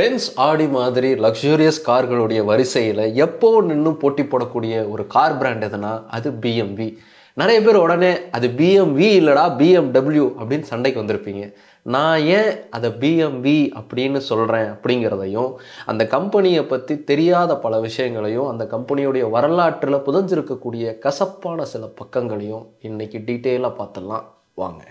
Benz ஆடி மாதிரி luxurious கார்களுடைய வரிசையில் எப்போ நின்று போட்டி போடக்கூடிய ஒரு கார் பிராண்ட் எதுனா அது பிஎம்வி நிறைய பேர் உடனே அது பிஎம்வி இல்லைடா பிஎம்டபிள்யூ அப்படின்னு சண்டைக்கு வந்திருப்பீங்க நான் ஏன் அதை பிஎம்வி அப்படின்னு சொல்கிறேன் அப்படிங்கிறதையும் அந்த கம்பெனியை பற்றி தெரியாத பல விஷயங்களையும் அந்த கம்பெனியுடைய வரலாற்றில் புதஞ்சிருக்கக்கூடிய கசப்பான சில பக்கங்களையும் இன்றைக்கி டீட்டெயிலாக பார்த்துடலாம் வாங்க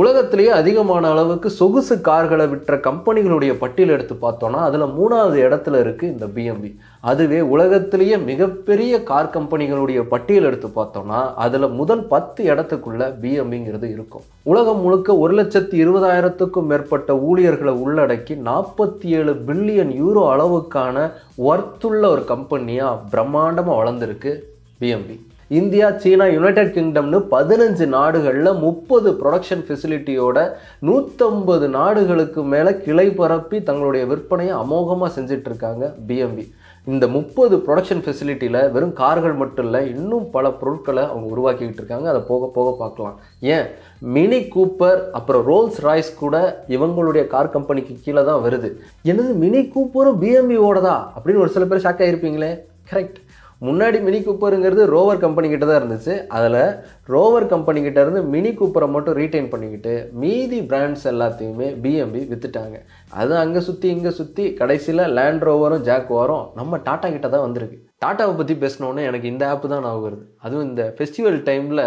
உலகத்திலேயே அதிகமான அளவுக்கு சொகுசு கார்களை விற்ற கம்பெனிகளுடைய பட்டியல் எடுத்து பார்த்தோன்னா அதில் மூணாவது இடத்துல இருக்குது இந்த பிஎம்பி அதுவே உலகத்திலேயே மிகப்பெரிய கார் கம்பெனிகளுடைய பட்டியல் எடுத்து பார்த்தோன்னா அதில் முதல் பத்து இடத்துக்குள்ள பிஎம்பிங்கிறது இருக்கும் உலகம் முழுக்க ஒரு லட்சத்தி இருபதாயிரத்துக்கும் மேற்பட்ட ஊழியர்களை உள்ளடக்கி நாற்பத்தி ஏழு பில்லியன் யூரோ அளவுக்கான ஒர்த்துள்ள ஒரு கம்பெனியாக பிரம்மாண்டமாக வளர்ந்துருக்கு பிஎம்பி இந்தியா சீனா யுனைடெட் கிங்டம்னு பதினஞ்சு நாடுகளில் முப்பது ப்ரொடக்ஷன் ஃபெசிலிட்டியோட நூற்றம்பது நாடுகளுக்கு மேலே கிளை பரப்பி தங்களுடைய விற்பனையை அமோகமாக செஞ்சிட்ருக்காங்க பிஎம்பி இந்த முப்பது ப்ரொடக்ஷன் ஃபெசிலிட்டியில் வெறும் கார்கள் மட்டும் இல்லை இன்னும் பல பொருட்களை அவங்க உருவாக்கிக்கிட்டு இருக்காங்க அதை போக போக பார்க்கலாம் ஏன் மினி கூப்பர் அப்புறம் ரோல்ஸ் ராய்ஸ் கூட இவங்களுடைய கார் கம்பெனிக்கு கீழே தான் வருது என்னது மினி கூப்பரும் பிஎம்வியோடதா அப்படின்னு ஒரு சில பேர் ஷாக் ஆகிருப்பீங்களே கரெக்ட் முன்னாடி மினி கூப்பருங்கிறது ரோவர் கம்பெனி கிட்ட தான் இருந்துச்சு அதில் ரோவர் கம்பெனி கிட்ட இருந்து மினி கூப்பரை மட்டும் ரீட்டைன் பண்ணிக்கிட்டு மீதி பிராண்ட்ஸ் எல்லாத்தையுமே பிஎம்பி விற்றுட்டாங்க அது அங்கே சுற்றி இங்கே சுற்றி கடைசியில் லேண்ட் ரோவரும் ஜாக் ஜாக்வாரும் நம்ம டாட்டா கிட்ட தான் வந்திருக்கு டாட்டாவை பற்றி பேசினோன்னே எனக்கு இந்த ஆப்பு தான் நான் வருது அதுவும் இந்த ஃபெஸ்டிவல் டைமில்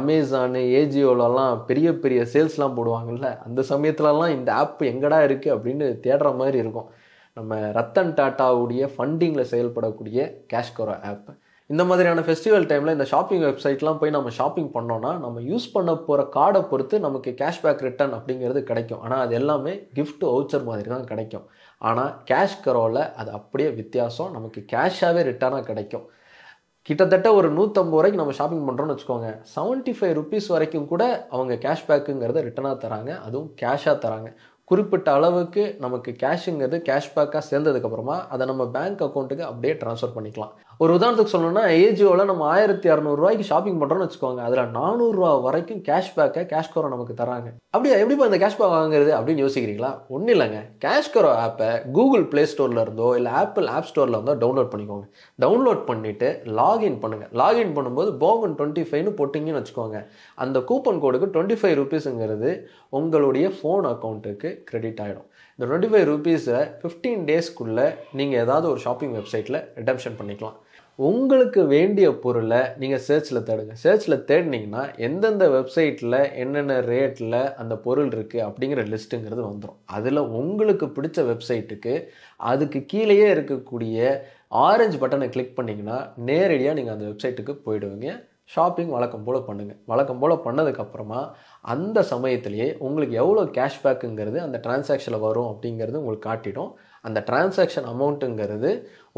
அமேசானு ஏஜியோலலாம் பெரிய பெரிய சேல்ஸ்லாம் போடுவாங்கள்ல அந்த சமயத்துலலாம் இந்த ஆப் எங்கடா இருக்குது அப்படின்னு தேடுற மாதிரி இருக்கும் நம்ம ரத்தன் டாட்டாவுடைய ஃபண்டிங்கில் செயல்படக்கூடிய கேஷ் கோரோ ஆப் இந்த மாதிரியான ஃபெஸ்டிவல் டைமில் இந்த ஷாப்பிங் வெப்சைட்லாம் போய் நம்ம ஷாப்பிங் பண்ணோன்னா நம்ம யூஸ் பண்ண போகிற கார்டை பொறுத்து நமக்கு கேஷ்பேக் ரிட்டர்ன் அப்படிங்கிறது கிடைக்கும் ஆனால் அது எல்லாமே கிஃப்ட் வவுச்சர் மாதிரி தான் கிடைக்கும் ஆனால் கேஷ் கரோவில் அது அப்படியே வித்தியாசம் நமக்கு கேஷாகவே ரிட்டர்னாக கிடைக்கும் கிட்டத்தட்ட ஒரு நூற்றம்பது ரூபாய்க்கு நம்ம ஷாப்பிங் பண்ணுறோம்னு வச்சுக்கோங்க செவன்ட்டி ஃபைவ் ருபீஸ் வரைக்கும் கூட அவங்க கேஷ்பேக்குங்கிறத ரிட்டனாக தராங்க அதுவும் கேஷாக தராங்க குறிப்பிட்ட அளவுக்கு நமக்கு கேஷுங்கிறது கேஷ்பேக்காக சேர்ந்ததுக்கப்புறமா அதை நம்ம பேங்க் அக்கௌண்ட்டுக்கு அப்படியே ட்ரான்ஸ்ஃபர் பண்ணிக்கலாம் ஒரு உதாரணத்துக்கு சொல்லணும்னா ஏஜியோவில் நம்ம ஆயிரத்தி இரநூறுவாய்க்கு ஷாப்பிங் பண்ணுறோம்னு வச்சுக்கோங்க அதில் நானூறுரூவா வரைக்கும் கேஷ்பேக்கை கோரோ நமக்கு தராங்க அப்படியா எப்படிப்பா அந்த கேஷ்பேக் வாங்குறது அப்படின்னு யோசிக்கிறீங்களா ஒன்றும் இல்லைங்க கேஷ் கோரோ ஆப்பை கூகுள் ப்ளே ஸ்டோரில் இருந்தோ இல்லை ஆப்பிள் ஆப் ஸ்டோரில் இருந்தோ டவுன்லோட் பண்ணிக்கோங்க டவுன்லோட் பண்ணிவிட்டு லாகின் பண்ணுங்கள் லாகின் பண்ணும்போது போகன் டுவெண்ட்டி ஃபைவ்னு போட்டிங்கன்னு வச்சுக்கோங்க அந்த கூப்பன் கோடுக்கு டுவெண்ட்டி ஃபைவ் ருபீஸுங்கிறது உங்களுடைய ஃபோன் அக்கௌண்ட்டுக்கு கிரெடிட் ஆகிடும் இந்த டுவெண்ட்டி ஃபைவ் ருபீஸை ஃபிஃப்டீன் டேஸ்க்குள்ளே நீங்கள் ஏதாவது ஒரு ஷாப்பிங் வெப்சைட்டில் ரிடம்ஷன் பண்ணிக்கலாம் உங்களுக்கு வேண்டிய பொருளை நீங்கள் சர்ச்சில் தேடுங்க சர்ச்சில் தேடினீங்கன்னா எந்தெந்த வெப்சைட்டில் என்னென்ன ரேட்டில் அந்த பொருள் இருக்குது அப்படிங்கிற லிஸ்ட்டுங்கிறது வந்துடும் அதில் உங்களுக்கு பிடிச்ச வெப்சைட்டுக்கு அதுக்கு கீழேயே இருக்கக்கூடிய ஆரஞ்சு பட்டனை கிளிக் பண்ணிங்கன்னா நேரடியாக நீங்கள் அந்த வெப்சைட்டுக்கு போயிடுவீங்க ஷாப்பிங் வழக்கம் போல் பண்ணுங்கள் வழக்கம் போல் பண்ணதுக்கப்புறமா அந்த சமயத்திலேயே உங்களுக்கு எவ்வளோ கேஷ்பேக்குங்கிறது அந்த டிரான்சாக்ஷனில் வரும் அப்படிங்கிறது உங்களுக்கு காட்டிடும் அந்த டிரான்சாக்ஷன் அமௌண்ட்டுங்கிறது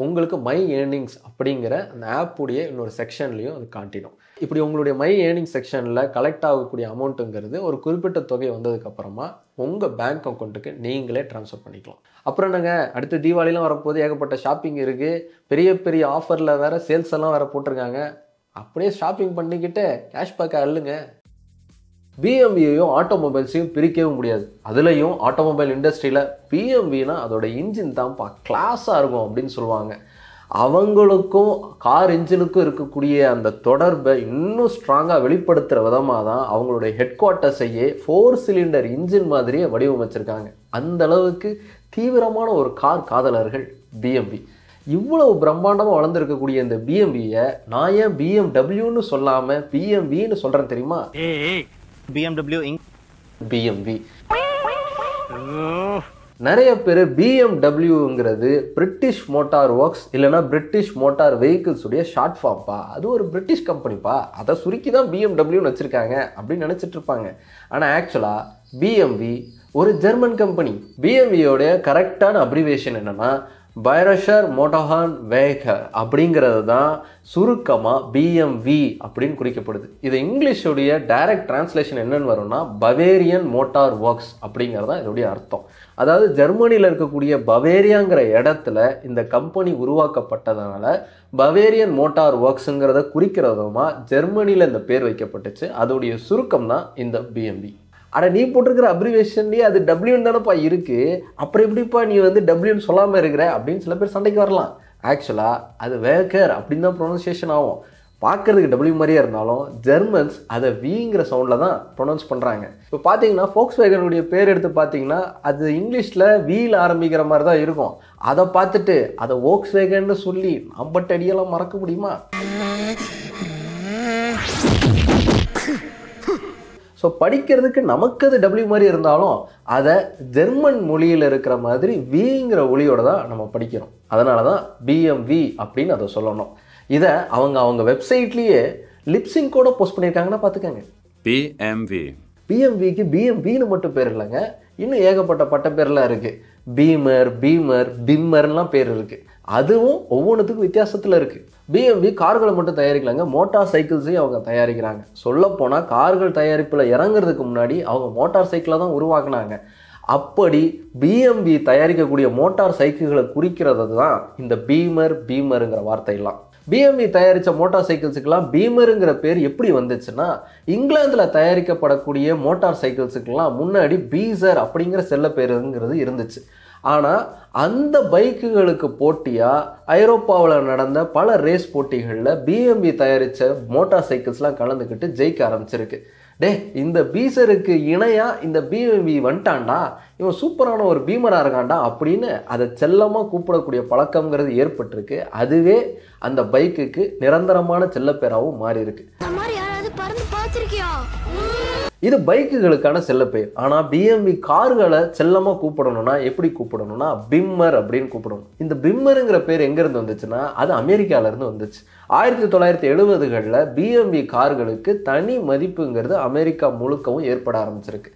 உங்களுக்கு மை ஏர்னிங்ஸ் அப்படிங்கிற அந்த ஆப்புடைய இன்னொரு செக்ஷன்லேயும் அது காட்டிடும் இப்படி உங்களுடைய மை ஏர்னிங் செக்ஷனில் கலெக்ட் ஆகக்கூடிய அமௌண்ட்டுங்கிறது ஒரு குறிப்பிட்ட தொகை வந்ததுக்கப்புறமா உங்கள் பேங்க் அக்கௌண்ட்டுக்கு நீங்களே ட்ரான்ஸ்ஃபர் பண்ணிக்கலாம் அப்புறம் என்னங்க அடுத்து தீபாவளிலாம் வரப்போது ஏகப்பட்ட ஷாப்பிங் இருக்குது பெரிய பெரிய ஆஃபரில் வேறு சேல்ஸ் எல்லாம் வேறு போட்டிருக்காங்க அப்படியே ஷாப்பிங் பண்ணிக்கிட்டு கேஷ்பேக்காக அள்ளுங்க பிஎம்பியையும் ஆட்டோமொபைல்ஸையும் பிரிக்கவும் முடியாது அதுலேயும் ஆட்டோமொபைல் இண்டஸ்ட்ரியில் பிஎம்வினா அதோட இன்ஜின் தான்ப்பா கிளாஸாக இருக்கும் அப்படின்னு சொல்லுவாங்க அவங்களுக்கும் கார் இன்ஜினுக்கும் இருக்கக்கூடிய அந்த தொடர்பை இன்னும் ஸ்ட்ராங்காக வெளிப்படுத்துகிற விதமாக தான் அவங்களுடைய ஹெட் குவார்ட்டர்ஸையே ஃபோர் சிலிண்டர் இன்ஜின் மாதிரியே வடிவமைச்சிருக்காங்க அந்த அளவுக்கு தீவிரமான ஒரு கார் காதலர்கள் பிஎம்பி இவ்வளவு பிரம்மாண்டமாக வளர்ந்துருக்கக்கூடிய இந்த பிஎம்பியை நான் ஏன் பிஎம்டபிள்யூன்னு சொல்லாமல் பிஎம்பின்னு சொல்கிறேன் தெரியுமா பிஎம்டபிள்யூ இங்க் பிஎம்பி நிறைய பேர் பிஎம்டபிள்யூங்கிறது பிரிட்டிஷ் மோட்டார் ஒர்க்ஸ் இல்லைனா பிரிட்டிஷ் மோட்டார் வெஹிக்கிள்ஸ் உடைய ஷார்ட் ஃபார்ம்ப்பா அது ஒரு பிரிட்டிஷ் கம்பெனிப்பா அதை சுருக்கி தான் பிஎம்டபிள்யூன்னு வச்சுருக்காங்க அப்படின்னு நினச்சிட்டு இருப்பாங்க ஆனால் ஆக்சுவலாக பிஎம்வி ஒரு ஜெர்மன் கம்பெனி பிஎம்வியோடைய கரெக்டான அப்ரிவேஷன் என்னென்னா பைரஷர் மோட்டோஹான் வேக அப்படிங்கிறது தான் சுருக்கமாக பிஎம்வி அப்படின்னு குறிக்கப்படுது இது இங்கிலீஷுடைய டைரக்ட் டிரான்ஸ்லேஷன் என்னென்னு வரும்னா பவேரியன் மோட்டார் ஒர்க்ஸ் அப்படிங்கிறது தான் இதோடைய அர்த்தம் அதாவது ஜெர்மனியில் இருக்கக்கூடிய பவேரியாங்கிற இடத்துல இந்த கம்பெனி உருவாக்கப்பட்டதுனால பவேரியன் மோட்டார் ஒர்க்ஸுங்கிறத குறிக்கிறதுமா ஜெர்மனியில் இந்த பேர் வைக்கப்பட்டுச்சு அதோடைய சுருக்கம் தான் இந்த பிஎம்பி ஆனால் நீ போட்டிருக்கிற அப்ரிவேஷன்லேயே அது டபிள்யூன்னு தானேப்பா இருக்குது அப்புறம் எப்படிப்பா நீ வந்து டபிள்யூன்னு சொல்லாமல் இருக்கிற அப்படின்னு சில பேர் சண்டைக்கு வரலாம் ஆக்சுவலாக அது வேக்கர் அப்படின்னு தான் ப்ரொனன்சியேஷன் ஆகும் பார்க்குறதுக்கு டபிள்யூ மாதிரியே இருந்தாலும் ஜெர்மன்ஸ் அதை விங்கிற சவுண்டில் தான் ப்ரொனவுன்ஸ் பண்ணுறாங்க இப்போ பார்த்தீங்கன்னா ஃபோக்ஸ் வேகனுடைய பேர் எடுத்து பார்த்தீங்கன்னா அது இங்கிலீஷில் வீல் ஆரம்பிக்கிற மாதிரி தான் இருக்கும் அதை பார்த்துட்டு அதை ஓக்ஸ் வேகன்னு சொல்லி நம்பட்டடியெல்லாம் மறக்க முடியுமா ஸோ படிக்கிறதுக்கு நமக்கு அது டபிள்யூ மாதிரி இருந்தாலும் அதை ஜெர்மன் மொழியில் இருக்கிற மாதிரி விங்கிற ஒளியோட தான் நம்ம படிக்கிறோம் அதனால தான் பிஎம்வி அப்படின்னு அதை சொல்லணும் இதை அவங்க அவங்க வெப்சைட்லேயே கூட போஸ்ட் பண்ணியிருக்காங்கன்னா பார்த்துக்கோங்க பிஎம்வி பிஎம்விக்கு பிஎம்பின்னு மட்டும் பேர் இல்லைங்க இன்னும் ஏகப்பட்ட பட்ட பேர்லாம் இருக்குது பீமர் பீமர் பிம்மர்லாம் பேர் இருக்குது அதுவும் ஒவ்வொன்றுத்துக்கும் வித்தியாசத்தில் இருக்குது பிஎம்வி கார்களை மட்டும் தயாரிக்கலாங்க மோட்டார் சைக்கிள்ஸையும் அவங்க தயாரிக்கிறாங்க சொல்லப்போனால் கார்கள் தயாரிப்பில் இறங்குறதுக்கு முன்னாடி அவங்க மோட்டார் சைக்கிளை தான் உருவாக்குனாங்க அப்படி பிஎம்வி தயாரிக்கக்கூடிய மோட்டார் சைக்கிள்களை குறிக்கிறது தான் இந்த பீமர் பீமருங்கிற வார்த்தையெல்லாம் பிஎம்வி தயாரித்த மோட்டார் சைக்கிள்ஸுக்கெல்லாம் பீமருங்கிற பேர் எப்படி வந்துச்சுன்னா இங்கிலாந்தில் தயாரிக்கப்படக்கூடிய மோட்டார் சைக்கிள்ஸுக்கெல்லாம் முன்னாடி பீசர் அப்படிங்கிற செல்ல பேருங்கிறது இருந்துச்சு ஆனால் அந்த பைக்குகளுக்கு போட்டியாக ஐரோப்பாவில் நடந்த பல ரேஸ் போட்டிகளில் பிஎம்பி தயாரித்த மோட்டார் சைக்கிள்ஸ்லாம் கலந்துக்கிட்டு ஜெயிக்க ஆரம்பிச்சிருக்கு டே இந்த பீசருக்கு இணையாக இந்த பிஎம்பி வந்துட்டான்டா இவன் சூப்பரான ஒரு பீமராக இருக்கான்டா அப்படின்னு அதை செல்லமாக கூப்பிடக்கூடிய பழக்கங்கிறது ஏற்பட்டிருக்கு அதுவே அந்த பைக்குக்கு நிரந்தரமான செல்லப்பேராகவும் மாறி இருக்கு இது பைக்குகளுக்கான செல்லப்பெயர் ஆனால் பிஎம்பி கார்களை செல்லமாக கூப்பிடணும்னா எப்படி கூப்பிடணும்னா பிம்மர் அப்படின்னு கூப்பிடணும் இந்த பிம்மருங்கிற பேர் எங்கேருந்து வந்துச்சுன்னா அது அமெரிக்காவிலேருந்து வந்துச்சு ஆயிரத்தி தொள்ளாயிரத்தி எழுபதுகளில் பிஎம்பி கார்களுக்கு தனி மதிப்புங்கிறது அமெரிக்கா முழுக்கவும் ஏற்பட ஆரம்பிச்சிருக்கு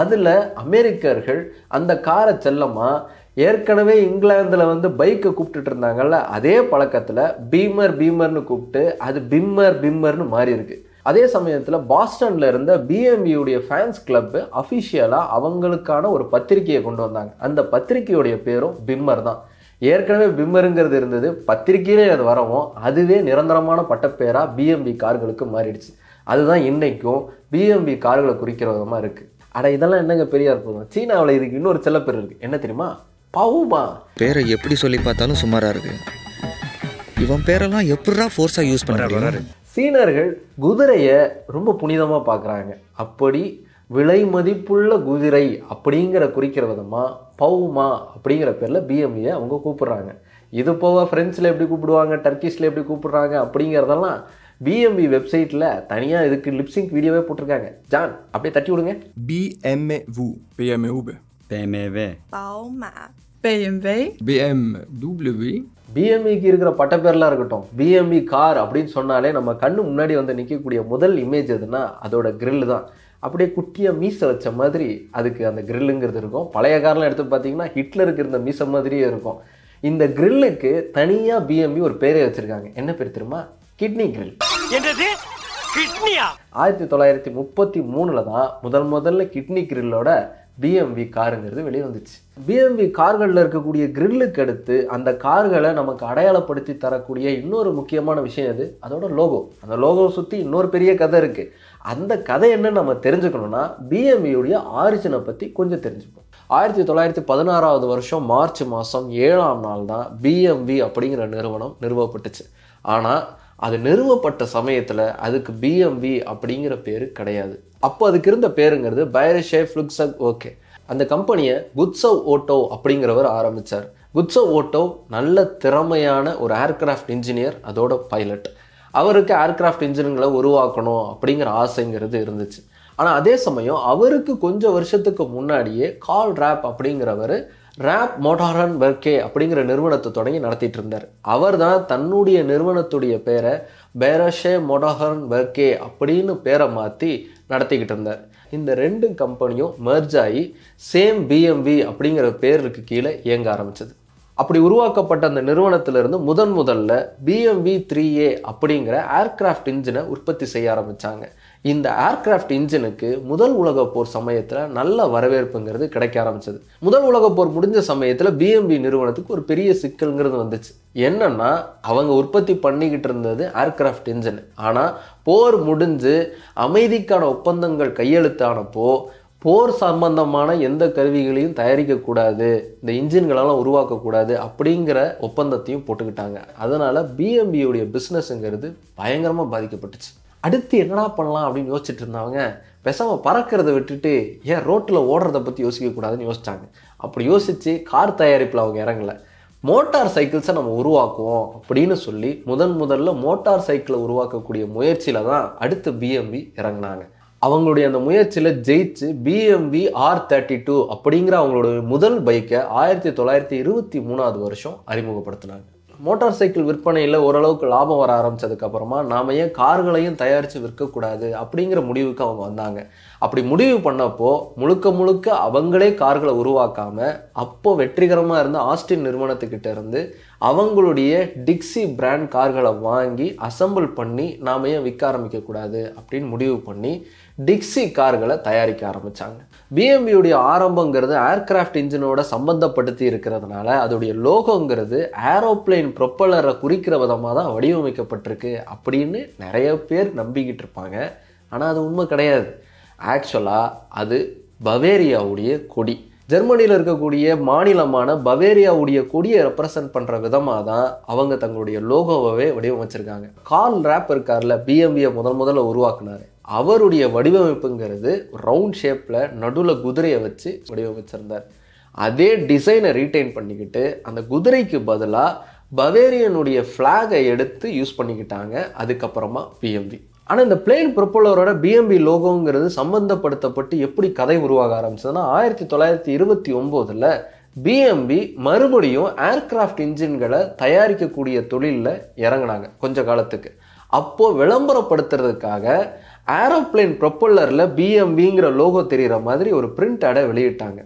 அதில் அமெரிக்கர்கள் அந்த காரை செல்லமாக ஏற்கனவே இங்கிலாந்தில் வந்து பைக்கை கூப்பிட்டுட்டு இருந்தாங்கல்ல அதே பழக்கத்தில் பீமர் பீமர்னு கூப்பிட்டு அது பிம்மர் பிம்மர்னு மாறி இருக்குது அதே சமயத்தில் பாஸ்டனில் இருந்த பிஎம்பியுடைய ஃபேன்ஸ் கிளப்பு அஃபிஷியலாக அவங்களுக்கான ஒரு பத்திரிகையை கொண்டு வந்தாங்க அந்த பத்திரிகையுடைய பேரும் பிம்மர் தான் ஏற்கனவே பிம்மருங்கிறது இருந்தது பத்திரிகையிலே அது வரவும் அதுவே நிரந்தரமான பட்டப்பேராக பிஎம்பி கார்களுக்கு மாறிடுச்சு அதுதான் இன்றைக்கும் பிஎம்பி கார்களை குறிக்கிற விதமாக இருக்குது ஆனால் இதெல்லாம் என்னங்க பெரிய அற்புதம் சீனாவில் இதுக்கு இன்னொரு பேர் இருக்குது என்ன தெரியுமா பவுபா பேரை எப்படி சொல்லி பார்த்தாலும் சுமாராக இருக்குது இவன் பேரெல்லாம் எப்படா ஃபோர்ஸாக யூஸ் பண்ணுறாரு சீனர்கள் குதிரையை ரொம்ப புனிதமாக பார்க்குறாங்க அப்படி விலை மதிப்புள்ள குதிரை அப்படிங்கிற குறிக்கிற விதமாக பவுமா அப்படிங்கிற பேரில் பிஎம்ஏ e அவங்க கூப்பிட்றாங்க இது போக ஃப்ரெண்ட்ஸில் எப்படி கூப்பிடுவாங்க டர்க்கிஷில் எப்படி கூப்பிடுறாங்க அப்படிங்கிறதெல்லாம் பிஎம்பி வெப்சைட்டில் தனியாக இதுக்கு லிப்ஸிங் வீடியோவே போட்டிருக்காங்க ஜான் அப்படியே தட்டி விடுங்க பிஎம்ஏ வு பிஎம்ஏ உபு பிஎம்ஏவே பிஎம்ஏ பிஎம்வே பிஎம்இக்கு e இருக்கிற பட்டப்பேர்லாம் இருக்கட்டும் பிஎம்இ கார் e அப்படின்னு சொன்னாலே நம்ம கண்ணு முன்னாடி வந்து நிற்கக்கூடிய முதல் இமேஜ் எதுனா அதோட கிரில் தான் அப்படியே குட்டியாக மீசை வச்ச மாதிரி அதுக்கு அந்த கிரில்லுங்கிறது இருக்கும் பழைய கார்லாம் எடுத்து பார்த்தீங்கன்னா ஹிட்லருக்கு இருந்த மீசை மாதிரியே இருக்கும் இந்த கிரில்லுக்கு தனியாக பிஎம்இ e ஒரு பேரே வச்சுருக்காங்க என்ன பேர் தெரியுமா கிட்னி கிரில் ஆயிரத்தி தொள்ளாயிரத்தி முப்பத்தி மூணில் தான் முதல் முதல்ல கிட்னி கிரில்லோட பிஎம்வி காருங்கிறது வெளியே வந்துச்சு பிஎம்வி கார்களில் இருக்கக்கூடிய கிரில்லுக்கு அடுத்து அந்த கார்களை நமக்கு அடையாளப்படுத்தி தரக்கூடிய இன்னொரு முக்கியமான விஷயம் அது அதோட லோகோ அந்த லோகோவை சுற்றி இன்னொரு பெரிய கதை இருக்குது அந்த கதை என்ன நம்ம தெரிஞ்சுக்கணும்னா பிஎம்வியுடைய ஆரிஜினை பற்றி கொஞ்சம் தெரிஞ்சுப்போம் ஆயிரத்தி தொள்ளாயிரத்தி பதினாறாவது வருஷம் மார்ச் மாதம் ஏழாம் நாள் தான் பிஎம்வி அப்படிங்கிற நிறுவனம் நிறுவப்பட்டுச்சு ஆனால் அது நிறுவப்பட்ட சமயத்தில் அதுக்கு பிஎம்வி அப்படிங்கிற பேர் கிடையாது அப்போ அதுக்கு இருந்த பேருங்கிறது பைரஷே ஃப்ளுக்ஸக் ஓகே அந்த கம்பெனியை குட்சவ் ஓட்டோ அப்படிங்கிறவர் ஆரம்பித்தார் குட்சவ் ஓட்டோ நல்ல திறமையான ஒரு ஏர்க்ராஃப்ட் இன்ஜினியர் அதோட பைலட் அவருக்கு ஏர்க்ராஃப்ட் இன்ஜின்களை உருவாக்கணும் அப்படிங்கிற ஆசைங்கிறது இருந்துச்சு ஆனால் அதே சமயம் அவருக்கு கொஞ்சம் வருஷத்துக்கு முன்னாடியே கால் ரேப் அப்படிங்கிறவர் ரேப் மோட்டாரன் வர்க்கே அப்படிங்கிற நிறுவனத்தை தொடங்கி நடத்திட்டு இருந்தார் அவர் தான் தன்னுடைய நிறுவனத்துடைய பேரை பேரஷே மோட்டாரன் வர்க்கே அப்படின்னு பேரை மாற்றி நடத்திக்கிட்டு இருந்தார் இந்த ரெண்டு கம்பெனியும் மெர்ஜ் ஆகி சேம் பிஎம்வி அப்படிங்கிற பேருக்கு கீழே இயங்க ஆரம்பிச்சது அப்படி உருவாக்கப்பட்ட அந்த நிறுவனத்திலிருந்து முதன் முதல்ல பிஎம்வி த்ரீ ஏ அப்படிங்கிற ஏர்கிராஃப்ட் இன்ஜினை உற்பத்தி செய்ய ஆரம்பித்தாங்க இந்த ஏர்கிராஃப்ட் இன்ஜினுக்கு முதல் உலக போர் சமயத்தில் நல்ல வரவேற்புங்கிறது கிடைக்க ஆரம்பிச்சது முதல் உலக போர் முடிஞ்ச சமயத்தில் பிஎம்பி நிறுவனத்துக்கு ஒரு பெரிய சிக்கல்ங்கிறது வந்துச்சு என்னன்னா அவங்க உற்பத்தி பண்ணிக்கிட்டு இருந்தது ஏர்கிராஃப்ட் இன்ஜின் ஆனால் போர் முடிஞ்சு அமைதிக்கான ஒப்பந்தங்கள் கையெழுத்தானப்போ போர் சம்பந்தமான எந்த கருவிகளையும் தயாரிக்கக்கூடாது இந்த இன்ஜின்களெல்லாம் உருவாக்கக்கூடாது அப்படிங்கிற ஒப்பந்தத்தையும் போட்டுக்கிட்டாங்க அதனால் பிஎம்பியுடைய பிஸ்னஸ்ங்கிறது பயங்கரமாக பாதிக்கப்பட்டுச்சு அடுத்து என்னடா பண்ணலாம் அப்படின்னு யோசிச்சுட்டு இருந்தவங்க பெசாம பறக்கிறத விட்டுட்டு ஏன் ரோட்டில் ஓடுறத பற்றி யோசிக்கக்கூடாதுன்னு யோசித்தாங்க அப்படி யோசித்து கார் தயாரிப்பில் அவங்க இறங்கலை மோட்டார் சைக்கிள்ஸை நம்ம உருவாக்குவோம் அப்படின்னு சொல்லி முதன் முதல்ல மோட்டார் சைக்கிளை உருவாக்கக்கூடிய முயற்சியில் தான் அடுத்து பிஎம்பி இறங்கினாங்க அவங்களுடைய அந்த முயற்சியில் ஜெயிச்சு பிஎம்பி ஆர் தேர்ட்டி டூ அப்படிங்கிற அவங்களோட முதல் பைக்கை ஆயிரத்தி தொள்ளாயிரத்தி இருபத்தி மூணாவது வருஷம் அறிமுகப்படுத்தினாங்க மோட்டார் சைக்கிள் விற்பனையில் ஓரளவுக்கு லாபம் வர ஆரம்பித்ததுக்கப்புறமா நாம் ஏன் கார்களையும் தயாரித்து விற்கக்கூடாது அப்படிங்கிற முடிவுக்கு அவங்க வந்தாங்க அப்படி முடிவு பண்ணப்போ முழுக்க முழுக்க அவங்களே கார்களை உருவாக்காமல் அப்போ வெற்றிகரமாக இருந்த ஆஸ்டின் நிறுவனத்துக்கிட்ட இருந்து அவங்களுடைய டிக்ஸி பிராண்ட் கார்களை வாங்கி அசம்பிள் பண்ணி நாம ஏன் விற்க ஆரம்பிக்கக்கூடாது அப்படின்னு முடிவு பண்ணி டிக்ஸி கார்களை தயாரிக்க ஆரம்பித்தாங்க பிஎம்பியுடைய ஆரம்பங்கிறது ஏர்கிராஃப்ட் இன்ஜினோட சம்பந்தப்படுத்தி இருக்கிறதுனால அதோடைய லோகோங்கிறது ஏரோப்ளைன் ப்ரொப்பலரை குறிக்கிற விதமாக தான் வடிவமைக்கப்பட்டிருக்கு அப்படின்னு நிறைய பேர் நம்பிக்கிட்டு இருப்பாங்க ஆனால் அது உண்மை கிடையாது ஆக்சுவலாக அது பவேரியாவுடைய கொடி ஜெர்மனியில் இருக்கக்கூடிய மாநிலமான பவேரியாவுடைய கொடியை ரெப்ரசன்ட் பண்ணுற விதமாக தான் அவங்க தங்களுடைய லோகோவை வடிவமைச்சிருக்காங்க கால் ரேப் இருக்கார்ல பிஎம்பியை முதல் முதல்ல உருவாக்குனாரு அவருடைய வடிவமைப்புங்கிறது ரவுண்ட் ஷேப்பில் நடுவில் குதிரையை வச்சு வடிவமைச்சிருந்தார் அதே டிசைனை ரீட்டைன் பண்ணிக்கிட்டு அந்த குதிரைக்கு பதிலாக பவேரியனுடைய ஃப்ளாகை எடுத்து யூஸ் பண்ணிக்கிட்டாங்க அதுக்கப்புறமா பிஎம்பி ஆனால் இந்த பிளெயின் ப்ரொப்பலரோட பிஎம்பி லோகோங்கிறது சம்பந்தப்படுத்தப்பட்டு எப்படி கதை உருவாக ஆரம்பிச்சதுன்னா ஆயிரத்தி தொள்ளாயிரத்தி இருபத்தி ஒம்போதில் பிஎம்பி மறுபடியும் ஏர்க்ராஃப்ட் இன்ஜின்களை தயாரிக்கக்கூடிய தொழிலில் இறங்கினாங்க கொஞ்ச காலத்துக்கு அப்போது விளம்பரப்படுத்துறதுக்காக ஏரோப்ளைன் ப்ரொப்பல்லரில் பிஎம்பிங்கிற லோகோ தெரிகிற மாதிரி ஒரு பிரிண்ட் ஆடை வெளியிட்டாங்க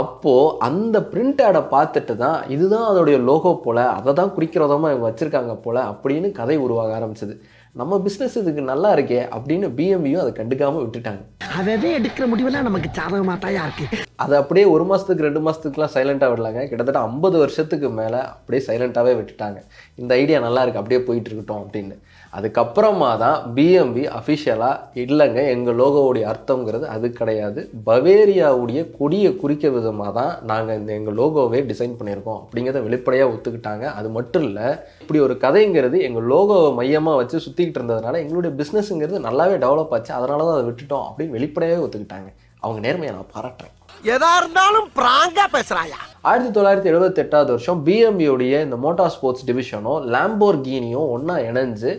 அப்போது அந்த பிரிண்ட் ஆடை பார்த்துட்டு தான் இதுதான் அதோடைய லோகோ போல் அதை தான் குறிக்கிறதமாக இவங்க வச்சுருக்காங்க போல் அப்படின்னு கதை உருவாக ஆரம்பிச்சது நம்ம பிஸ்னஸ் இதுக்கு நல்லா இருக்கே அப்படின்னு பிஎம்பியும் அதை கண்டுக்காமல் விட்டுட்டாங்க அதே எடுக்கிற முடிவுலாம் நமக்கு சாதகமாக தான் இருக்கு அதை அப்படியே ஒரு மாதத்துக்கு ரெண்டு மாதத்துக்குலாம் சைலண்ட்டாக விடலாங்க கிட்டத்தட்ட ஐம்பது வருஷத்துக்கு மேலே அப்படியே சைலண்ட்டாகவே விட்டுட்டாங்க இந்த ஐடியா நல்லா இருக்குது அப்படியே போயிட்டு இருக்கட்டும் அப்படின்னு அதுக்கப்புறமா தான் பிஎம்பி அஃபிஷியலாக இல்லைங்க எங்கள் லோகோவுடைய அர்த்தங்கிறது அது கிடையாது பவேரியாவுடைய கொடியை குறிக்க விதமாக தான் நாங்கள் இந்த எங்கள் லோகோவே டிசைன் பண்ணியிருக்கோம் அப்படிங்கிறத வெளிப்படையாக ஒத்துக்கிட்டாங்க அது மட்டும் இல்லை இப்படி ஒரு கதைங்கிறது எங்கள் லோகோவை மையமாக வச்சு சுற்றிக்கிட்டு இருந்ததுனால எங்களுடைய பிஸ்னஸுங்கிறது நல்லாவே டெவலப் ஆச்சு அதனால தான் அதை விட்டுட்டோம் அப்படின்னு வெளிப்படையாகவே ஒத்துக்கிட்டாங்க அவங்க நேர்மையை நான் பாராட்டுறேன் எதா இருந்தாலும் பிராங்கா பேசுறாயா ஆயிரத்தி தொள்ளாயிரத்தி எழுபத்தி எட்டாவது வருஷம் பிஎம்பியோடைய இந்த மோட்டார் ஸ்போர்ட்ஸ் டிவிஷனும் லேம்போர் கீனியும் ஒன்றா இணைஞ்சு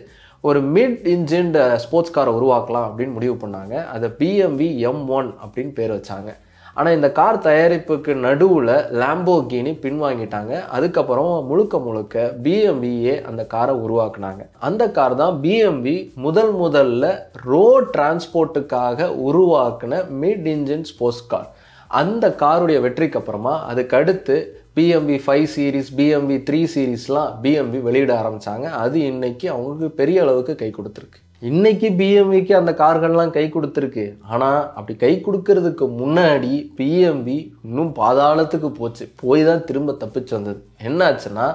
ஒரு மிட் இன்ஜின் ஸ்போர்ட்ஸ் காரை உருவாக்கலாம் அப்படின்னு முடிவு பண்ணாங்க அதை பிஎம்வி எம் ஒன் அப்படின்னு பேர் வச்சாங்க ஆனால் இந்த கார் தயாரிப்புக்கு நடுவில் லேம்போகினி பின்வாங்கிட்டாங்க அதுக்கப்புறம் முழுக்க முழுக்க பிஎம்விஏ அந்த காரை உருவாக்குனாங்க அந்த கார் தான் பிஎம்வி முதல் முதல்ல ரோட் டிரான்ஸ்போர்ட்டுக்காக உருவாக்கின மிட் இன்ஜின் ஸ்போர்ட்ஸ் கார் அந்த காருடைய வெற்றிக்கு அப்புறமா அதுக்கடுத்து BMW five series BMW three சீரீஸ்லாம் பிஎம்பி வெளியிட ஆரம்பித்தாங்க அது இன்றைக்கி அவங்களுக்கு பெரிய அளவுக்கு கை கொடுத்துருக்கு இன்றைக்கி பிஎம்பிக்கு அந்த கார்கள்லாம் கை கொடுத்துருக்கு ஆனால் அப்படி கை கொடுக்கறதுக்கு முன்னாடி பிஎம்பி இன்னும் பாதாளத்துக்கு போச்சு போய் தான் திரும்ப தப்பிச்சு வந்தது என்னாச்சுன்னா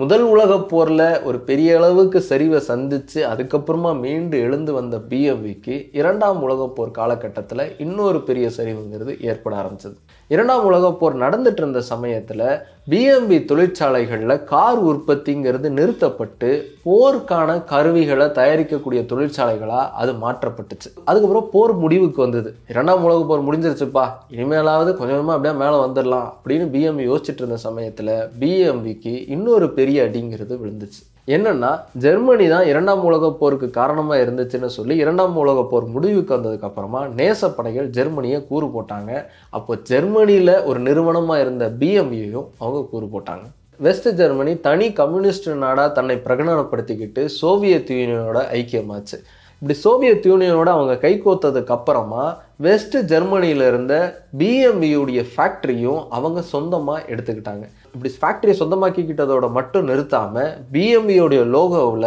முதல் உலக போரில் ஒரு பெரிய அளவுக்கு சரிவை சந்தித்து அதுக்கப்புறமா மீண்டு எழுந்து வந்த பிஎம்விக்கு இரண்டாம் உலகப்போர் போர் காலகட்டத்தில் இன்னொரு பெரிய சரிவுங்கிறது ஏற்பட ஆரம்பிச்சது இரண்டாம் உலகப் போர் நடந்துட்டு இருந்த சமயத்தில் பிஎம்பி தொழிற்சாலைகளில் கார் உற்பத்திங்கிறது நிறுத்தப்பட்டு போருக்கான கருவிகளை தயாரிக்கக்கூடிய தொழிற்சாலைகளாக அது மாற்றப்பட்டுச்சு அதுக்கப்புறம் போர் முடிவுக்கு வந்தது இரண்டாம் உலக போர் முடிஞ்சிருச்சுப்பா இனிமேலாவது கொஞ்சம் கொஞ்சமாக அப்படியே மேலே வந்துடலாம் அப்படின்னு பிஎம்பி யோசிச்சுட்டு இருந்த சமயத்தில் பிஎம்பிக்கு இன்னொரு பெரிய அடிங்கிறது விழுந்துச்சு என்னென்னா ஜெர்மனி தான் இரண்டாம் உலகப் போருக்கு காரணமாக இருந்துச்சுன்னு சொல்லி இரண்டாம் உலகப் போர் முடிவுக்கு வந்ததுக்கப்புறமா நேசப்படைகள் ஜெர்மனியை கூறு போட்டாங்க அப்போ ஜெர்மனியில் ஒரு நிறுவனமாக இருந்த பிஎம்யூயும் அவங்க கூறு போட்டாங்க வெஸ்ட் ஜெர்மனி தனி கம்யூனிஸ்ட் நாடாக தன்னை பிரகடனப்படுத்திக்கிட்டு சோவியத் யூனியனோட ஐக்கியமாச்சு இப்படி சோவியத் யூனியனோட அவங்க கைகோத்ததுக்கு அப்புறமா வெஸ்ட் ஜெர்மனியில் இருந்த பிஎம்யூடைய ஃபேக்ட்ரியும் அவங்க சொந்தமாக எடுத்துக்கிட்டாங்க இப்படி ஃபேக்ட்ரியை சொந்தமாக்கிக்கிட்டதோட மட்டும் நிறுத்தாமல் பிஎம்இயோடைய e லோகோவில்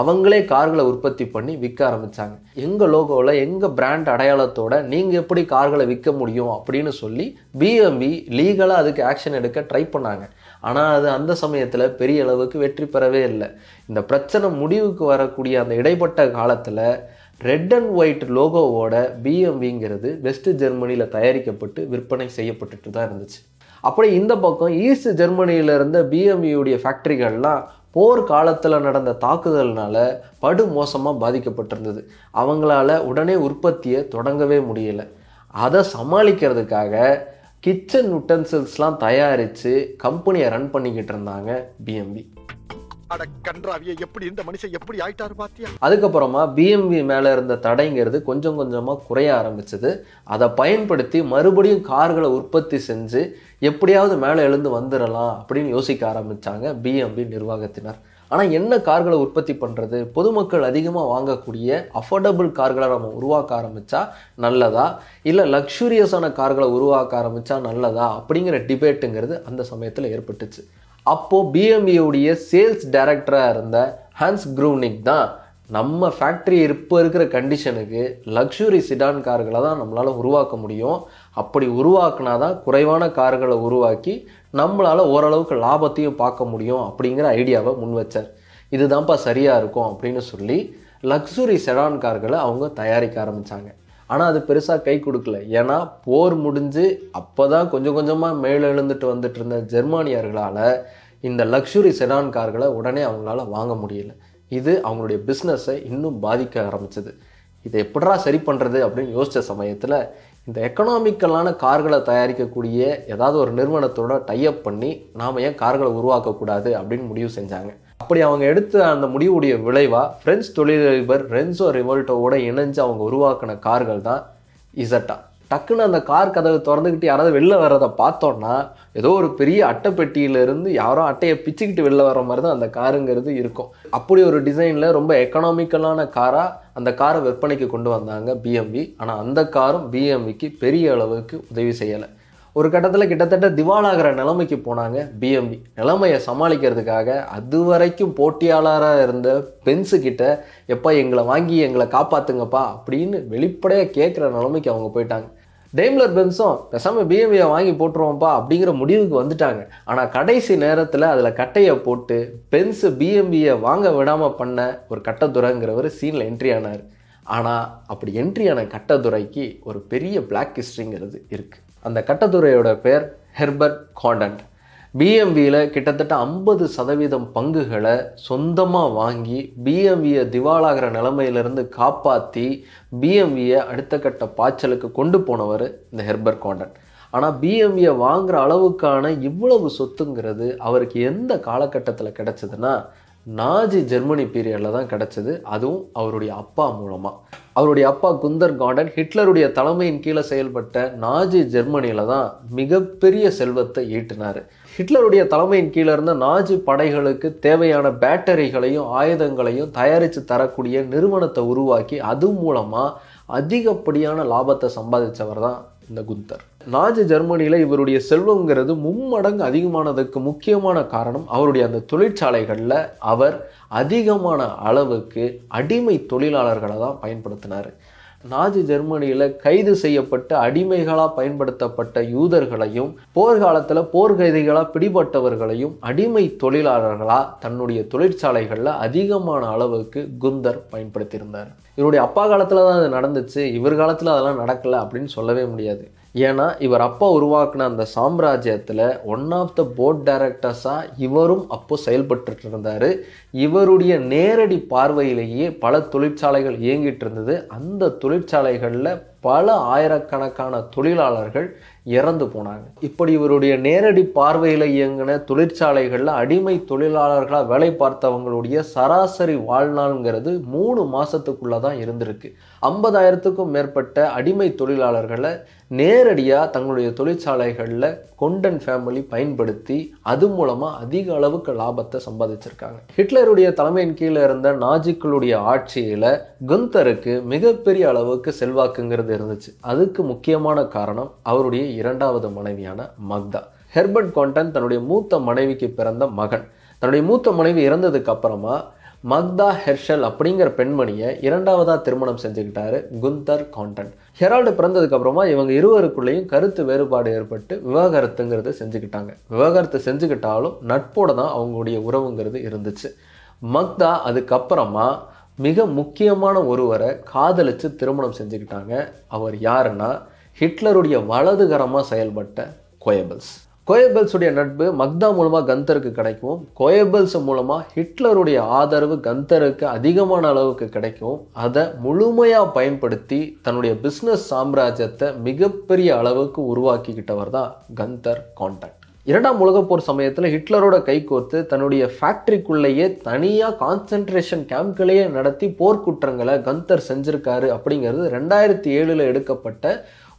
அவங்களே கார்களை உற்பத்தி பண்ணி விற்க ஆரம்பித்தாங்க எங்கள் லோகோவில் எங்கள் பிராண்ட் அடையாளத்தோட நீங்கள் எப்படி கார்களை விற்க முடியும் அப்படின்னு சொல்லி பிஎம்இ லீகலாக e அதுக்கு ஆக்ஷன் எடுக்க ட்ரை பண்ணாங்க ஆனால் அது அந்த சமயத்தில் பெரிய அளவுக்கு வெற்றி பெறவே இல்லை இந்த பிரச்சனை முடிவுக்கு வரக்கூடிய அந்த இடைப்பட்ட காலத்தில் ரெட் அண்ட் ஒயிட் லோகோவோட பிஎம்விங்கிறது வெஸ்ட் ஜெர்மனியில் தயாரிக்கப்பட்டு விற்பனை செய்யப்பட்டுட்டு தான் இருந்துச்சு அப்படியே இந்த பக்கம் ஈஸ்ட் ஜெர்மனியில் இருந்த பிஎம்இயுடைய e ஃபேக்ட்ரிகள்லாம் போர் காலத்தில் நடந்த தாக்குதல்னால படு மோசமாக பாதிக்கப்பட்டிருந்தது அவங்களால உடனே உற்பத்தியை தொடங்கவே முடியலை அதை சமாளிக்கிறதுக்காக கிச்சன் உட்டன்சில்ஸ்லாம் தயாரித்து கம்பெனியை ரன் பண்ணிக்கிட்டு இருந்தாங்க பிஎம்பி அட எப்படி இந்த மனுஷன் எப்படி ஆயிட்டாரு பாத்தியா அதுக்கப்புறமா பிஎம்வி மேல இருந்த தடைங்கிறது கொஞ்சம் கொஞ்சமா குறைய ஆரம்பிச்சது அதை பயன்படுத்தி மறுபடியும் கார்களை உற்பத்தி செஞ்சு எப்படியாவது மேலே எழுந்து வந்துடலாம் அப்படின்னு யோசிக்க ஆரம்பிச்சாங்க பிஎம்பி நிர்வாகத்தினர் ஆனால் என்ன கார்களை உற்பத்தி பண்ணுறது பொதுமக்கள் அதிகமாக வாங்கக்கூடிய அஃபோர்டபுள் கார்களை நம்ம உருவாக்க ஆரம்பித்தா நல்லதா இல்லை லக்ஸூரியஸான கார்களை உருவாக்க ஆரம்பித்தா நல்லதா அப்படிங்கிற டிபேட்டுங்கிறது அந்த சமயத்தில் ஏற்பட்டுச்சு அப்போது பிஎம்இயுடைய சேல்ஸ் டைரக்டராக இருந்த ஹான்ஸ் க்ரூனிக் தான் நம்ம ஃபேக்ட்ரி இப்போ இருக்கிற கண்டிஷனுக்கு லக்ஸுரி சிடான் கார்களை தான் நம்மளால் உருவாக்க முடியும் அப்படி உருவாக்குனா தான் குறைவான கார்களை உருவாக்கி நம்மளால் ஓரளவுக்கு லாபத்தையும் பார்க்க முடியும் அப்படிங்கிற ஐடியாவை முன் வச்சார் இதுதான்ப்பா சரியாக இருக்கும் அப்படின்னு சொல்லி லக்ஸுரி செடான் கார்களை அவங்க தயாரிக்க ஆரம்பித்தாங்க ஆனால் அது பெருசாக கை கொடுக்கல ஏன்னா போர் முடிஞ்சு அப்போ தான் கொஞ்சம் கொஞ்சமாக மேலே வந்துட்டு இருந்த ஜெர்மானியர்களால் இந்த லக்ஸுரி செடான் கார்களை உடனே அவங்களால வாங்க முடியல இது அவங்களுடைய பிஸ்னஸை இன்னும் பாதிக்க ஆரம்பிச்சது இதை எப்படா சரி பண்ணுறது அப்படின்னு யோசித்த சமயத்தில் இந்த எக்கனாமிக்கலான கார்களை தயாரிக்கக்கூடிய ஏதாவது ஒரு நிறுவனத்தோட டைப் பண்ணி நாம் ஏன் கார்களை உருவாக்கக்கூடாது அப்படின்னு முடிவு செஞ்சாங்க அப்படி அவங்க எடுத்த அந்த முடிவுடைய விளைவாக பிரெஞ்சு தொழிலதிபர் ரென்சோ ரிவோல்ட்டோவோட இணைஞ்சு அவங்க உருவாக்கின கார்கள் தான் இசட்டா டக்குன்னு அந்த கார் கதவை திறந்துக்கிட்டு யாராவது வெளில வர்றதை பார்த்தோன்னா ஏதோ ஒரு பெரிய அட்டைப்பெட்டியிலேருந்து யாரோ அட்டையை பிச்சுக்கிட்டு வெளில வர மாதிரி தான் அந்த காருங்கிறது இருக்கும் அப்படி ஒரு டிசைனில் ரொம்ப எக்கனாமிக்கலான காராக அந்த காரை விற்பனைக்கு கொண்டு வந்தாங்க பிஎம்பி ஆனால் அந்த காரும் பிஎம்பிக்கு பெரிய அளவுக்கு உதவி செய்யலை ஒரு கட்டத்தில் கிட்டத்தட்ட திவாலாகிற நிலைமைக்கு போனாங்க பிஎம்பி நிலைமையை சமாளிக்கிறதுக்காக அது வரைக்கும் போட்டியாளராக இருந்த பென்ஸு கிட்ட எப்போ எங்களை வாங்கி எங்களை காப்பாற்றுங்கப்பா அப்படின்னு வெளிப்படையாக கேட்குற நிலைமைக்கு அவங்க போயிட்டாங்க டெய்ம்லர் பென்ஸும் பெசாம பிஎம்பியை வாங்கி போட்டுருவோம்ப்பா அப்படிங்கிற முடிவுக்கு வந்துட்டாங்க ஆனால் கடைசி நேரத்தில் அதில் கட்டையை போட்டு பென்ஸு பிஎம்பியை வாங்க விடாமல் பண்ண ஒரு கட்டத்துறைங்கிறவர் சீனில் என்ட்ரி ஆனார் ஆனால் அப்படி என்ட்ரியான கட்டத்துறைக்கு ஒரு பெரிய பிளாக் ஹிஸ்ட்ரிங்கிறது இருக்குது அந்த கட்டத்துறையோட பேர் ஹெர்பர்ட் காண்டன்ட் பிஎம்வியில் கிட்டத்தட்ட ஐம்பது சதவீதம் பங்குகளை சொந்தமாக வாங்கி பிஎம்வியை திவாலாகிற நிலமையிலிருந்து காப்பாற்றி பிஎம்வியை அடுத்த கட்ட பாய்ச்சலுக்கு கொண்டு போனவர் இந்த ஹெர்பர் காண்டன் ஆனால் பிஎம்வியை வாங்குகிற அளவுக்கான இவ்வளவு சொத்துங்கிறது அவருக்கு எந்த காலகட்டத்தில் கிடச்சதுன்னா நாஜி ஜெர்மனி பீரியடில் தான் கிடச்சிது அதுவும் அவருடைய அப்பா மூலமாக அவருடைய அப்பா குந்தர் கார்டன் ஹிட்லருடைய தலைமையின் கீழே செயல்பட்ட நாஜி ஜெர்மனியில் தான் மிகப்பெரிய செல்வத்தை ஈட்டினார் ஹிட்லருடைய தலைமையின் கீழே இருந்த நாஜி படைகளுக்கு தேவையான பேட்டரிகளையும் ஆயுதங்களையும் தயாரித்து தரக்கூடிய நிறுவனத்தை உருவாக்கி அது மூலமாக அதிகப்படியான லாபத்தை சம்பாதிச்சவர் தான் இந்த குந்தர் நாஜ ஜெர்மனியில் இவருடைய செல்வங்கிறது மும்மடங்கு அதிகமானதுக்கு முக்கியமான காரணம் அவருடைய அந்த தொழிற்சாலைகளில் அவர் அதிகமான அளவுக்கு அடிமை தொழிலாளர்களை தான் பயன்படுத்தினார் நாஜி ஜெர்மனியில் கைது செய்யப்பட்டு அடிமைகளாக பயன்படுத்தப்பட்ட யூதர்களையும் போர்க்காலத்தில் போர் கைதிகளாக பிடிபட்டவர்களையும் அடிமை தொழிலாளர்களாக தன்னுடைய தொழிற்சாலைகளில் அதிகமான அளவுக்கு குந்தர் பயன்படுத்தியிருந்தார் இவருடைய அப்பா காலத்தில் தான் அது நடந்துச்சு இவர் காலத்தில் அதெல்லாம் நடக்கலை அப்படின்னு சொல்லவே முடியாது ஏன்னா இவர் அப்பா உருவாக்கின அந்த சாம்ராஜ்யத்தில் ஒன் ஆஃப் த போர்ட் டைரக்டர்ஸாக இவரும் அப்போது செயல்பட்டு இருந்தார் இவருடைய நேரடி பார்வையிலேயே பல தொழிற்சாலைகள் இயங்கிட்டு இருந்தது அந்த தொழிற்சாலைகளில் பல ஆயிரக்கணக்கான தொழிலாளர்கள் இறந்து போனாங்க இப்படி இவருடைய நேரடி பார்வையில் இயங்கின தொழிற்சாலைகளில் அடிமை தொழிலாளர்களாக வேலை பார்த்தவங்களுடைய சராசரி வாழ்நாள்ங்கிறது மூணு மாதத்துக்குள்ளே தான் இருந்திருக்கு ஐம்பதாயிரத்துக்கும் மேற்பட்ட அடிமை தொழிலாளர்களை நேரடியாக தங்களுடைய தொழிற்சாலைகளில் கொண்டன் ஃபேமிலி பயன்படுத்தி அது மூலமாக அதிக அளவுக்கு லாபத்தை சம்பாதிச்சிருக்காங்க ஹிட்லர் ஹிட்லருடைய தலைமையின் கீழே இருந்த நாஜிக்களுடைய ஆட்சியில் குந்தருக்கு மிகப்பெரிய அளவுக்கு செல்வாக்குங்கிறது இருந்துச்சு அதுக்கு முக்கியமான காரணம் அவருடைய இரண்டாவது மனைவியான மக்தா ஹெர்பர்ட் கோண்டன் தன்னுடைய மூத்த மனைவிக்கு பிறந்த மகன் தன்னுடைய மூத்த மனைவி இறந்ததுக்கு அப்புறமா மக்தா ஹெர்ஷல் அப்படிங்கிற பெண்மணியை இரண்டாவதாக திருமணம் செஞ்சுக்கிட்டாரு குந்தர் கான்டன் ஹெரால்டு பிறந்ததுக்கு அப்புறமா இவங்க இருவருக்குள்ளேயும் கருத்து வேறுபாடு ஏற்பட்டு விவாகரத்துங்கிறது செஞ்சுக்கிட்டாங்க விவாகரத்து செஞ்சுக்கிட்டாலும் நட்போட தான் அவங்களுடைய உறவுங்கிறது இருந்துச்சு மக்தா அதுக்கப்புறமா மிக முக்கியமான ஒருவரை காதலித்து திருமணம் செஞ்சுக்கிட்டாங்க அவர் யாருன்னா ஹிட்லருடைய வலதுகரமாக செயல்பட்ட கோயபல்ஸ் கோயபல்ஸுடைய நட்பு மக்தா மூலமாக கந்தருக்கு கிடைக்கும் கோயபல்ஸ் மூலமாக ஹிட்லருடைய ஆதரவு கந்தருக்கு அதிகமான அளவுக்கு கிடைக்கும் அதை முழுமையாக பயன்படுத்தி தன்னுடைய பிஸ்னஸ் சாம்ராஜ்யத்தை மிகப்பெரிய அளவுக்கு உருவாக்கிக்கிட்டவர் தான் கந்தர் கான்டாக்ட் இரண்டாம் உலகப் போர் சமயத்தில் ஹிட்லரோட கைகோர்த்து தன்னுடைய ஃபேக்ட்ரிக்குள்ளேயே தனியாக கான்சன்ட்ரேஷன் கேம்ப்களையே நடத்தி போர்க்குற்றங்களை கந்தர் செஞ்சுருக்காரு அப்படிங்கிறது ரெண்டாயிரத்தி ஏழில் எடுக்கப்பட்ட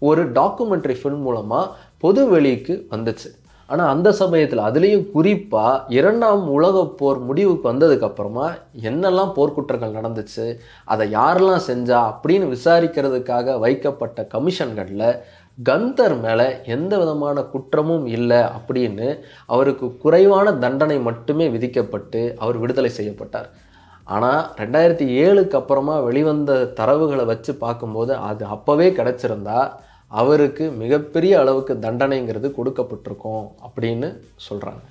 ஒரு டாக்குமெண்ட்ரி ஃபில் மூலமாக பொது வெளிக்கு வந்துச்சு ஆனால் அந்த சமயத்தில் அதுலேயும் குறிப்பாக இரண்டாம் உலகப் போர் முடிவுக்கு வந்ததுக்கப்புறமா என்னெல்லாம் போர்க்குற்றங்கள் நடந்துச்சு அதை யாரெல்லாம் செஞ்சா அப்படின்னு விசாரிக்கிறதுக்காக வைக்கப்பட்ட கமிஷன்களில் கந்தர் மேலே எந்த விதமான குற்றமும் இல்லை அப்படின்னு அவருக்கு குறைவான தண்டனை மட்டுமே விதிக்கப்பட்டு அவர் விடுதலை செய்யப்பட்டார் ஆனால் ரெண்டாயிரத்தி ஏழுக்கு அப்புறமா வெளிவந்த தரவுகளை வச்சு பார்க்கும்போது அது அப்போவே கிடச்சிருந்தா அவருக்கு மிகப்பெரிய அளவுக்கு தண்டனைங்கிறது கொடுக்கப்பட்டிருக்கும் அப்படின்னு சொல்கிறாங்க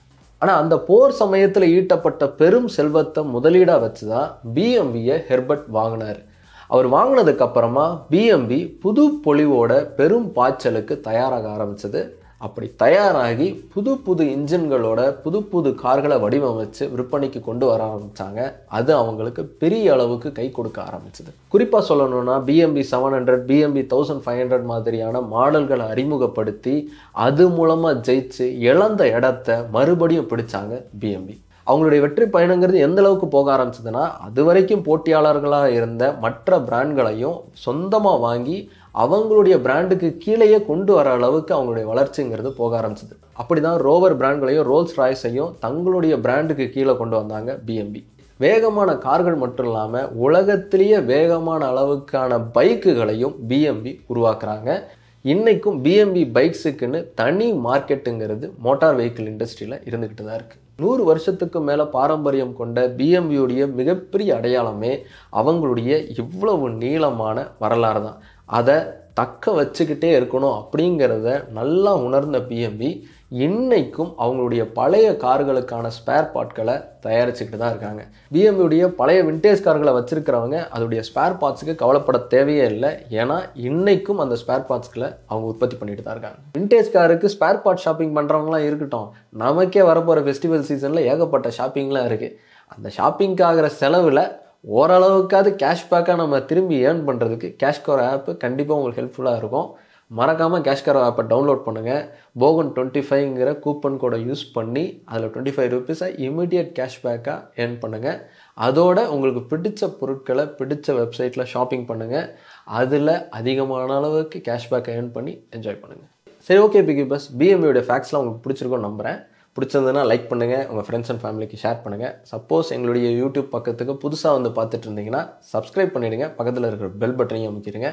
ஆனால் அந்த போர் சமயத்தில் ஈட்டப்பட்ட பெரும் செல்வத்தை முதலீடாக வச்சு தான் பிஎம்வியை ஹெர்பர்ட் வாங்கினார் அவர் வாங்கினதுக்கப்புறமா பிஎம்பி புது பொலிவோட பெரும் பாய்ச்சலுக்கு தயாராக ஆரம்பிச்சது அப்படி தயாராகி புது புது இன்ஜின்களோட புது புது கார்களை வடிவமைச்சு விற்பனைக்கு கொண்டு வர ஆரம்பிச்சாங்க அது அவங்களுக்கு பெரிய அளவுக்கு கை கொடுக்க ஆரம்பிச்சது குறிப்பாக சொல்லணும்னா BMW seven hundred BMW thousand five hundred மாதிரியான மாடல்களை அறிமுகப்படுத்தி அது மூலமாக ஜெயிச்சு இழந்த இடத்த மறுபடியும் பிடிச்சாங்க பிஎம்பி அவங்களுடைய வெற்றி பயணங்கிறது எந்த அளவுக்கு போக ஆரம்பிச்சதுன்னா அது வரைக்கும் போட்டியாளர்களாக இருந்த மற்ற பிராண்ட்களையும் சொந்தமாக வாங்கி அவங்களுடைய பிராண்டுக்கு கீழேயே கொண்டு வர அளவுக்கு அவங்களுடைய வளர்ச்சிங்கிறது போக ஆரம்பிச்சது அப்படி தான் ரோவர் பிராண்ட்களையும் ரோல்ஸ் ராய்ஸையும் தங்களுடைய பிராண்டுக்கு கீழே கொண்டு வந்தாங்க பிஎம்பி வேகமான கார்கள் மட்டும் இல்லாமல் உலகத்திலேயே வேகமான அளவுக்கான பைக்குகளையும் பிஎம்பி உருவாக்குறாங்க இன்றைக்கும் பிஎம்பி பைக்ஸுக்குன்னு தனி மார்க்கெட்டுங்கிறது மோட்டார் வெஹிக்கிள் இண்டஸ்ட்ரியில் இருந்துக்கிட்டு தான் இருக்குது நூறு வருஷத்துக்கு மேலே பாரம்பரியம் கொண்ட பிஎம்யூடைய மிகப்பெரிய அடையாளமே அவங்களுடைய இவ்வளவு நீளமான வரலாறு தான் அதை தக்க வச்சுக்கிட்டே இருக்கணும் அப்படிங்கிறத நல்லா உணர்ந்த பிஎம்பி இன்னைக்கும் அவங்களுடைய பழைய கார்களுக்கான ஸ்பேர் பார்ட்களை தயாரிச்சுக்கிட்டு தான் இருக்காங்க பிஎம்பியுடைய பழைய விண்டேஜ் கார்களை வச்சுருக்கிறவங்க அதோடைய ஸ்பேர் பார்ட்ஸுக்கு கவலைப்பட தேவையே இல்லை ஏன்னா இன்னைக்கும் அந்த ஸ்பேர் பார்ட்ஸ்களை அவங்க உற்பத்தி பண்ணிட்டு தான் இருக்காங்க விண்டேஜ் காருக்கு ஸ்பேர் பார்ட் ஷாப்பிங் பண்ணுறவங்களாம் இருக்கட்டும் நமக்கே வரப்போகிற ஃபெஸ்டிவல் சீசனில் ஏகப்பட்ட ஷாப்பிங்லாம் இருக்குது அந்த ஷாப்பிங்க்கு ஆகிற செலவில் ஓரளவுக்காவது கேஷ்பேக்காக நம்ம திரும்பி ஏர்ன் பண்ணுறதுக்கு கேஷ்கோர் ஆப்பு கண்டிப்பாக உங்களுக்கு ஹெல்ப்ஃபுல்லாக இருக்கும் மறக்காமல் கேஷ்கர் ஆப்பை டவுன்லோட் பண்ணுங்கள் போகன் டுவெண்ட்டி ஃபைவ்ங்கிற கூப்பன் கோடை யூஸ் பண்ணி அதில் டுவெண்ட்டி ஃபைவ் ருபீஸை இமீடியட் கேஷ்பேக்காக ஏர்ன் பண்ணுங்கள் அதோட உங்களுக்கு பிடித்த பொருட்களை பிடித்த வெப்சைட்டில் ஷாப்பிங் பண்ணுங்கள் அதில் அதிகமான அளவுக்கு கேஷ்பேக்கை ஏர்ன் பண்ணி என்ஜாய் பண்ணுங்கள் சரி ஓகே பிகி பஸ் பிஎம்பியோட ஃபேக்ஸ்லாம் உங்களுக்கு பிடிச்சிருக்கோன்னு நம்புகிறேன் பிடிச்சிருந்ததுன்னா லைக் பண்ணுங்கள் உங்கள் ஃப்ரெண்ட்ஸ் அண்ட் ஃபேமிலிக்கு ஷேர் பண்ணுங்கள் சப்போஸ் எங்களுடைய யூடியூப் பக்கத்துக்கு புதுசாக வந்து பார்த்துட்டு இருந்தீங்கன்னா சப்ஸ்கிரைப் பண்ணிவிடுங்க பக்கத்தில் இருக்கிற பெல் பட்டனையும் அமைச்சிடுங்க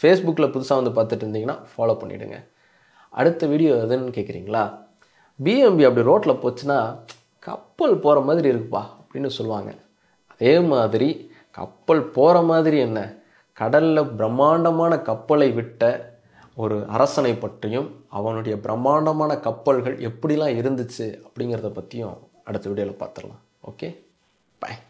ஃபேஸ்புக்கில் புதுசாக வந்து பார்த்துட்டு இருந்தீங்கன்னா ஃபாலோ பண்ணிவிடுங்க அடுத்த வீடியோ எதுன்னு கேட்குறீங்களா பிஎம்பி அப்படி ரோட்டில் போச்சுன்னா கப்பல் போகிற மாதிரி இருக்குப்பா அப்படின்னு சொல்லுவாங்க அதே மாதிரி கப்பல் போகிற மாதிரி என்ன கடலில் பிரம்மாண்டமான கப்பலை விட்ட ஒரு அரசனை பற்றியும் அவனுடைய பிரம்மாண்டமான கப்பல்கள் எப்படிலாம் இருந்துச்சு அப்படிங்கிறத பற்றியும் அடுத்த வீடியோவில் பார்த்துடலாம் ஓகே பாய்